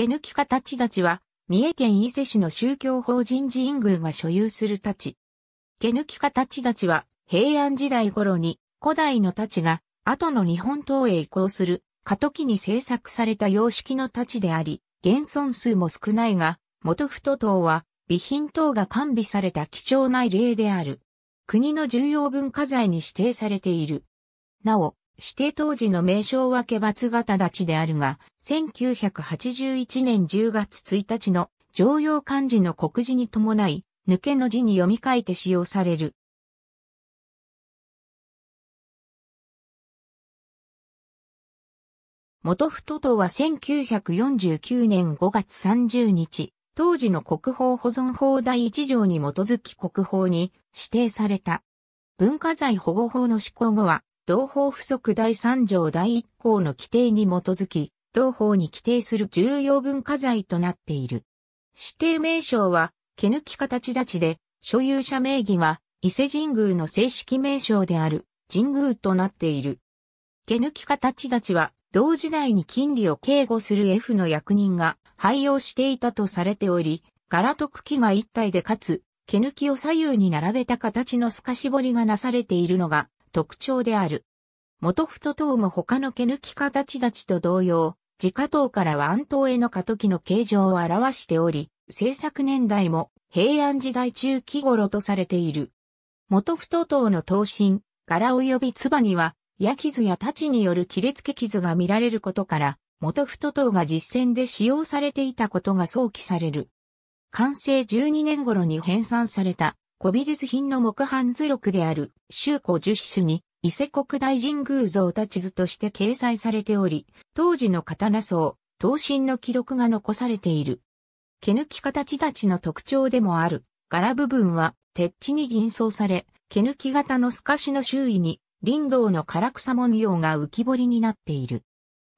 毛抜きたちたちは、三重県伊勢市の宗教法人寺院宮が所有する立ち。毛抜きたちたちは、平安時代頃に古代の立ちが、後の日本島へ移行する、過渡期に制作された様式の立ちであり、現存数も少ないが、元太島は、備品等が完備された貴重な例である。国の重要文化財に指定されている。なお、指定当時の名称は家罰型立ちであるが、1981年10月1日の常用漢字の告示に伴い、抜けの字に読み替えて使用される。元太とは1949年5月30日、当時の国宝保存法第1条に基づき国宝に指定された。文化財保護法の施行後は、同法不足第3条第1項の規定に基づき、同法に規定する重要文化財となっている。指定名称は、毛抜き形立ちで、所有者名義は、伊勢神宮の正式名称である、神宮となっている。毛抜き形立ちは、同時代に金利を警護する F の役人が廃用していたとされており、柄と茎が一体でかつ、毛抜きを左右に並べた形の透かし彫りがなされているのが特徴である。元太刀も他の毛抜き形立ちと同様、自家刀からは安刀への過渡期の形状を表しており、制作年代も平安時代中期頃とされている。元太刀の刀身、柄及び唾には、矢傷や太刀による切れ付け傷が見られることから、元太刀が実戦で使用されていたことが想起される。完成12年頃に編纂された古美術品の木版図録である、周古十種に、伊勢国大神宮像立ち図として掲載されており、当時の刀層、刀身の記録が残されている。毛抜き形立ちの特徴でもある、柄部分は、鉄地に銀装され、毛抜き型の透かしの周囲に、林道の唐草文様が浮き彫りになっている。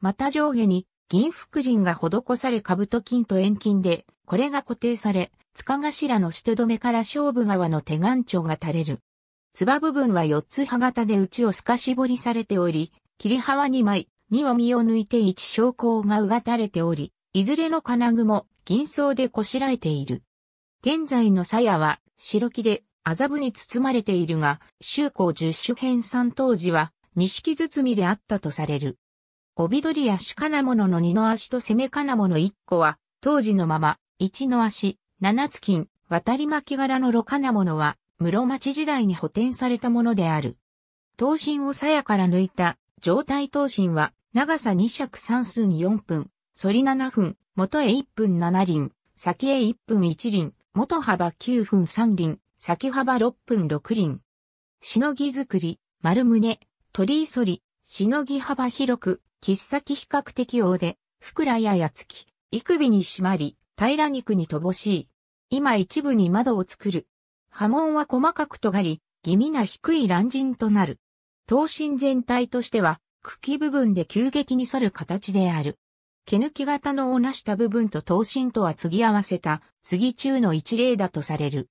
また上下に、銀福神が施され兜金と遠金で、これが固定され、塚頭の下止めから勝負側の手眼頂が垂れる。つば部分は4つ歯型で内を透かし彫りされており、切り幅は2枚、2を身を抜いて1昇降がうがたれており、いずれの金具も銀装でこしらえている。現在の鞘は白木で麻布に包まれているが、周公十種編三当時は錦包みであったとされる。帯取り足金物の二の足と攻め金物一個は当時のまま一の足、七つ金、渡り巻き柄のろかなものは、室町時代に補填されたものである。刀身を鞘から抜いた状態刀身は、長さ二尺三寸四分、反り七分、元へ一分七輪、先へ一分一輪、元幅九分三輪、先幅六分六輪。しのぎ作り、丸胸、鳥反り、しのぎ幅広く、切っ先比較的大で、ふくらややつき、くびに締まり、平ら肉に乏しい。今一部に窓を作る。波紋は細かく尖り、気味な低い乱陣となる。刀身全体としては、茎部分で急激に反る形である。毛抜き型のをなした部分と刀身とは継ぎ合わせた、継ぎ中の一例だとされる。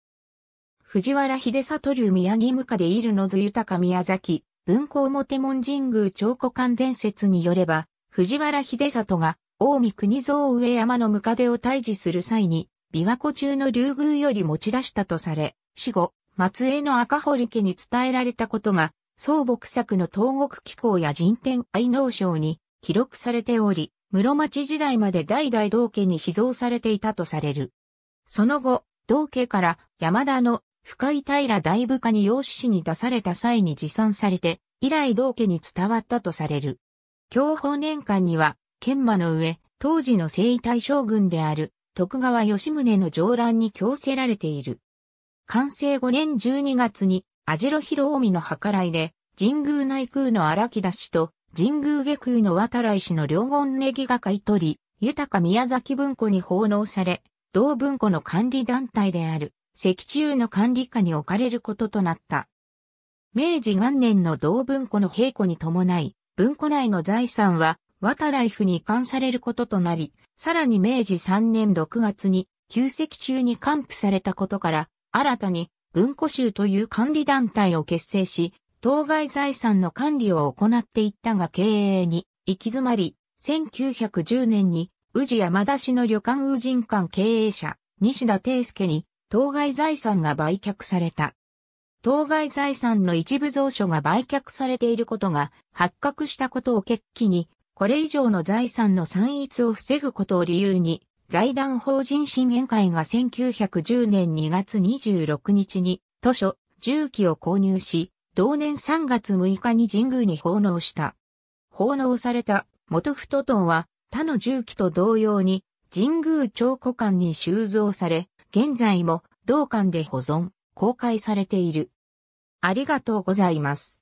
藤原秀里流宮城無家でいるのず豊宮崎、文庫表門神宮長古館伝説によれば、藤原秀里が近江国蔵上山のムカデを退治する際に、琵琶湖中の竜宮より持ち出したとされ、死後、松江の赤堀家に伝えられたことが、総北作の東国紀行や人天愛能省に記録されており、室町時代まで代々道家に秘蔵されていたとされる。その後、道家から山田の深井平大部下に養子市に出された際に持参されて、以来道家に伝わったとされる。享保年間には、研磨の上、当時の征夷大将軍である徳川吉宗の上乱に強制られている。完成5年12月に、網代広臣の計らいで、神宮内空の荒木田氏と、神宮下空の渡来氏の両言ネギが買い取り、豊か宮崎文庫に奉納され、同文庫の管理団体である、石中の管理下に置かれることとなった。明治元年の同文庫の閉庫に伴い、文庫内の財産はライフに関されることとなり、さらに明治3年6月に、旧籍中に還付されたことから、新たに文庫集という管理団体を結成し、当該財産の管理を行っていったが経営に行き詰まり、1910年に宇治山田市の旅館宇人館経営者、西田定介に、当該財産が売却された。当該財産の一部蔵書が売却されていることが発覚したことを決起に、これ以上の財産の散逸を防ぐことを理由に、財団法人審議会が1910年2月26日に、図書、重機を購入し、同年3月6日に神宮に奉納した。奉納された元太刀は他の重機と同様に神宮長古館に収蔵され、現在も同館で保存、公開されている。ありがとうございます。